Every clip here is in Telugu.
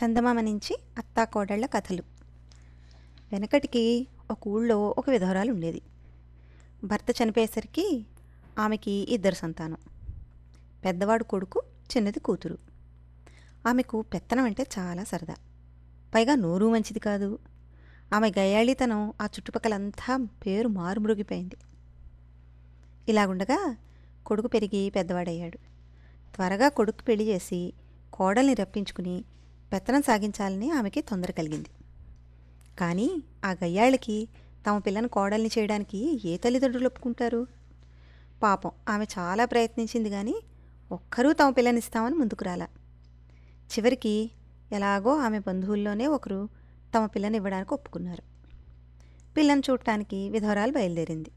చందమామ నుంచి అత్తా కోడళ్ళ కథలు వెనకటికి ఒక ఊళ్ళో ఒక విధవరాలు ఉండేది భర్త చనిపోయేసరికి ఆమెకి ఇద్దరు సంతానం పెద్దవాడు కొడుకు చిన్నది కూతురు ఆమెకు పెత్తనం అంటే చాలా సరదా పైగా నోరు మంచిది కాదు ఆమె గయాళితనం ఆ చుట్టుపక్కలంతా పేరు మారుమృగిపోయింది ఇలాగుండగా కొడుకు పెరిగి పెద్దవాడయ్యాడు త్వరగా కొడుకు పెళ్లి చేసి కోడల్ని రప్పించుకుని పెత్తనం సాగించాలని ఆమెకి తొందర కలిగింది కానీ ఆ గయ్యాళ్ళకి తమ పిల్లను కోడల్ని చేయడానికి ఏ తల్లిదండ్రులు ఒప్పుకుంటారు పాపం ఆమె చాలా ప్రయత్నించింది కానీ ఒక్కరూ తమ పిల్లని ఇస్తామని ముందుకు రాలా చివరికి ఎలాగో ఆమె బంధువుల్లోనే ఒకరు తమ పిల్లని ఇవ్వడానికి ఒప్పుకున్నారు పిల్లని చూడటానికి విధవరాలు బయలుదేరింది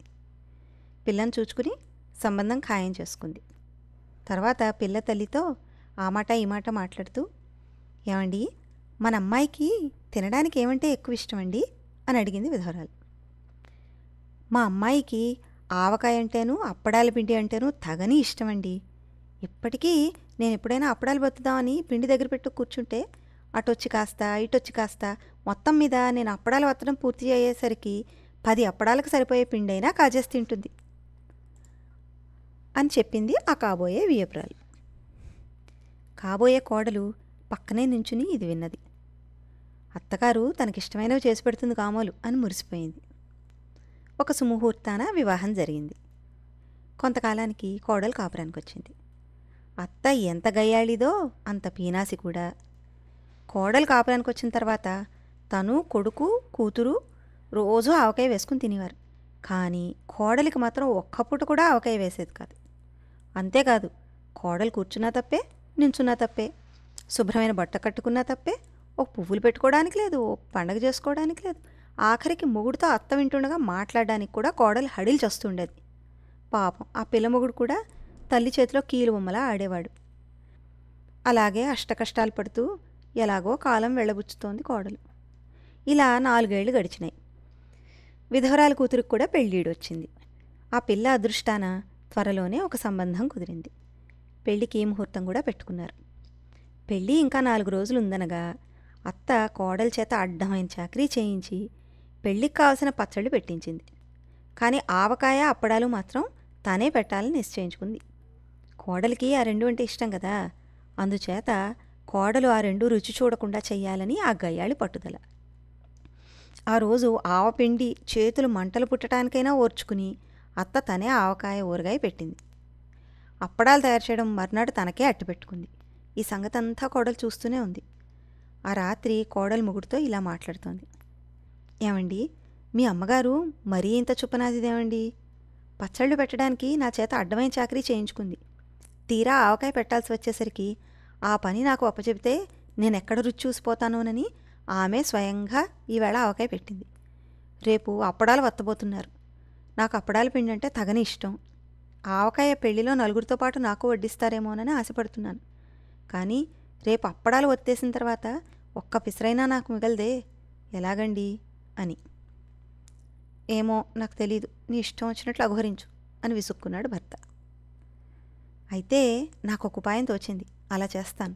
పిల్లని చూచుకుని సంబంధం ఖాయం చేసుకుంది తర్వాత పిల్ల తల్లితో ఆ మాట ఈ మాట మాట్లాడుతూ ఏమండి మన అమ్మాయికి తినడానికి ఏమంటే ఎక్కువ ఇష్టం అండి అని అడిగింది విధవరాలు మా అమ్మాయికి ఆవకాయ అంటేను అప్పడాల పిండి అంటేను తగని ఇష్టం అండి ఇప్పటికీ నేను ఎప్పుడైనా అప్పడాలు బతుదామని పిండి దగ్గర పెట్టు కూర్చుంటే అటొచ్చి కాస్త ఇటొచ్చి కాస్త మొత్తం మీద నేను అప్పడాలు వత్తడం పూర్తి అయ్యేసరికి పది అప్పడాలకు సరిపోయే పిండి అయినా కాజేసి తింటుంది అని చెప్పింది ఆ కాబోయే వియపురాలు కాబోయే కోడలు పక్కనే నించుని ఇది విన్నది అత్తగారు తనకిష్టమైనవి చేసి పెడుతుంది కామోలు అని మురిసిపోయింది ఒక సుముహూర్తాన వివాహం జరిగింది కొంతకాలానికి కోడలు కాపురానికి వచ్చింది అత్త ఎంత గయ్యాళిదో అంత పీనాసి కూడా కోడలు కాపురానికి వచ్చిన తర్వాత తను కొడుకు కూతురు రోజూ ఆవకాయ వేసుకుని తినేవారు కానీ కోడలికి మాత్రం ఒక్క కూడా ఆవకాయ వేసేది కాదు అంతేకాదు కోడలు కూర్చున్నా తప్పే నించున్నా తప్పే శుభ్రమైన బట్ట కట్టుకున్నా తప్పే ఒక పువ్వులు పెట్టుకోవడానికి లేదు ఓ పండగ చేసుకోవడానికి లేదు ఆఖరికి మొగుడుతో అత్త వింటుండగా మాట్లాడడానికి కూడా కోడలు హడిలు చేస్తుండేది పాపం ఆ పిల్లమొగుడు కూడా తల్లి చేతిలో కీలు బొమ్మలా ఆడేవాడు అలాగే అష్టకష్టాలు పడుతూ ఎలాగో కాలం వెళ్ళబుచ్చుతోంది కోడలు ఇలా నాలుగేళ్లు గడిచినాయి విధవరాల కూతురికి కూడా పెళ్ళీడు వచ్చింది ఆ పిల్ల అదృష్టాన త్వరలోనే ఒక సంబంధం కుదిరింది పెళ్లికి ముహూర్తం కూడా పెట్టుకున్నారు పెళ్ళి ఇంకా నాలుగు రోజులు ఉందనగా అత్త కోడల చేత అడ్డమైన చాకరీ చేయించి పెళ్ళికి కావాల్సిన పచ్చళ్ళు పెట్టించింది కానీ ఆవకాయ అప్పడాలు మాత్రం తనే పెట్టాలని నిశ్చయించుకుంది కోడలికి ఆ రెండు అంటే ఇష్టం కదా అందుచేత కోడలు ఆ రెండు రుచి చూడకుండా చెయ్యాలని ఆ గయ్యాళి పట్టుదల ఆ రోజు ఆవపిండి చేతులు మంటలు పుట్టడానికైనా ఓర్చుకుని అత్త తనే ఆవకాయ ఊరగాయ పెట్టింది అప్పడాలు తయారు చేయడం మర్నాడు తనకే అట్టు పెట్టుకుంది ఈ సంగతంతా కోడలు చూస్తూనే ఉంది ఆ రాత్రి కోడలు ముగుడుతో ఇలా మాట్లాడుతోంది ఏమండి మీ అమ్మగారు మరీ ఇంత చుప్పనాదిదేమండి పచ్చళ్ళు పెట్టడానికి నా చేత అడ్డమైన చాకరీ చేయించుకుంది తీరా ఆవకాయ పెట్టాల్సి వచ్చేసరికి ఆ పని నాకు అప్పచెబితే నేనెక్కడ రుచి చూసిపోతానోనని ఆమె స్వయంగా ఈవేళ ఆవకాయ పెట్టింది రేపు అప్పడాలు వత్తబోతున్నారు నాకు అప్పడాలు పిండి అంటే తగని ఇష్టం ఆవకాయ పెళ్లిలో నలుగురితో పాటు నాకు వడ్డిస్తారేమోనని ఆశపడుతున్నాను కానీ రేపు అప్పడాలు వచ్చేసిన తర్వాత ఒక్క పిసరైనా నాకు మిగలదే ఎలాగండి అని ఏమో నాకు తెలీదు నీ ఇష్టం వచ్చినట్లు అఘోరించు అని విసుక్కున్నాడు భర్త అయితే నాకు ఒక ఉపాయం తోచింది అలా చేస్తాను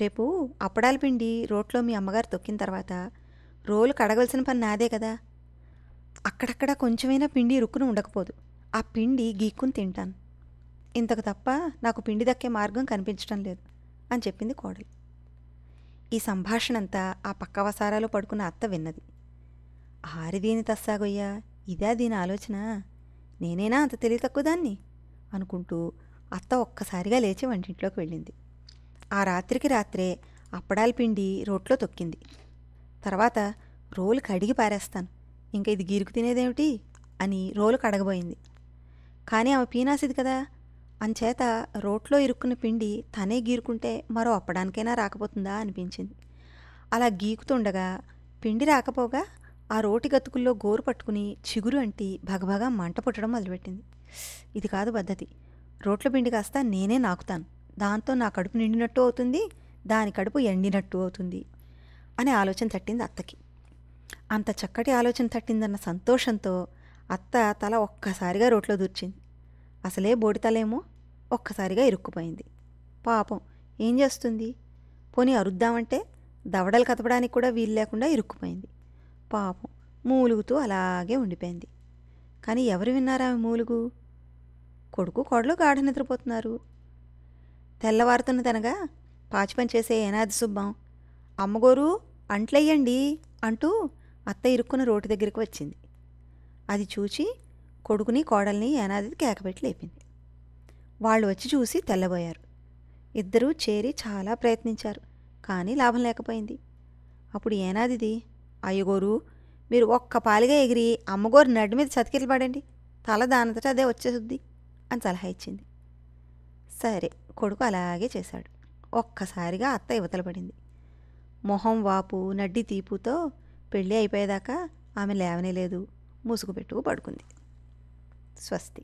రేపు అప్పడాల పిండి రోట్లో మీ అమ్మగారు తొక్కిన తర్వాత రోలు కడగవలసిన పని నాదే కదా అక్కడక్కడ కొంచెమైనా పిండి రుక్కును ఉండకపోదు ఆ పిండి గీక్కుని తింటాను ఇంతకు తప్ప నాకు పిండి దక్కే మార్గం కనిపించడం లేదు అని చెప్పింది కోడలు ఈ సంభాషణ అంతా ఆ పక్క వసారాలో పడుకున్న అత్త విన్నది ఆరిదేని తస్సాగొయ్యా ఇదా దీని ఆలోచన నేనేనా అంత తెలివి తక్కువ దాన్ని అనుకుంటూ అత్త ఒక్కసారిగా లేచి వంటింట్లోకి వెళ్ళింది ఆ రాత్రికి రాత్రే అప్పడాల పిండి రోట్లో తొక్కింది తర్వాత రోలు కడిగి పారేస్తాను ఇంకా ఇది గీరుకు తినేదేమిటి అని రోలు కడగబోయింది కానీ ఆమె పీనాసిది కదా అంచేత రోట్లో ఇరుక్కున్న పిండి తనే గీరుకుంటే మరో అప్పడానికైనా రాకపోతుందా అనిపించింది అలా గీకుతుండగా పిండి రాకపోగా ఆ రోటి గతుకుల్లో గోరు పట్టుకుని చిగురు అంటి భగభగా మంట పుట్టడం మొదలుపెట్టింది ఇది కాదు పద్ధతి రోట్ల పిండి కాస్త నేనే నాకుతాను దాంతో నా కడుపు నిండినట్టు అవుతుంది దాని కడుపు ఎండినట్టు అవుతుంది అనే ఆలోచన తట్టింది అత్తకి అంత చక్కటి ఆలోచన తట్టిందన్న సంతోషంతో అత్త తల ఒక్కసారిగా రోట్లో దూర్చింది అసలే బోడితలేమో ఒక్కసారిగా ఇరుక్కుపోయింది పాపం ఏం చేస్తుంది పోనీ అరుద్దామంటే దవడలు కదపడానికి కూడా వీలు లేకుండా ఇరుక్కుపోయింది పాపం మూలుగుతూ అలాగే ఉండిపోయింది కానీ ఎవరు విన్నారా మూలుగు కొడుకు కొడలు గాఢ నిద్రపోతున్నారు తెల్లవారుతున్న తనగా పాచిపని చేసే ఏనాది సుబ్బం అమ్మగోరు అంట్లయ్యండి అంటూ అత్త ఇరుక్కున్న రోడ్డు దగ్గరికి వచ్చింది అది చూచి కొడుకుని కోడల్ని ఏనాది కేకబెట్టి లేపింది వాళ్ళు వచ్చి చూసి తెల్లబోయారు ఇద్దరూ చేరి చాలా ప్రయత్నించారు కానీ లాభం లేకపోయింది అప్పుడు ఏనాదిది అయ్యగోరు మీరు ఒక్క పాలిగా ఎగిరి అమ్మగోరు నడ్డి మీద చతికిలు పడండి తల దానంతట అదే వచ్చేసుద్ది అని సలహా ఇచ్చింది సరే కొడుకు అలాగే చేశాడు ఒక్కసారిగా అత్త ఇవతల పడింది మొహం వాపు నడ్డి తీపుతో పెళ్ళి అయిపోయేదాకా ఆమె లేవనే లేదు ముసుగు పెట్టుకు పడుకుంది స్వస్తి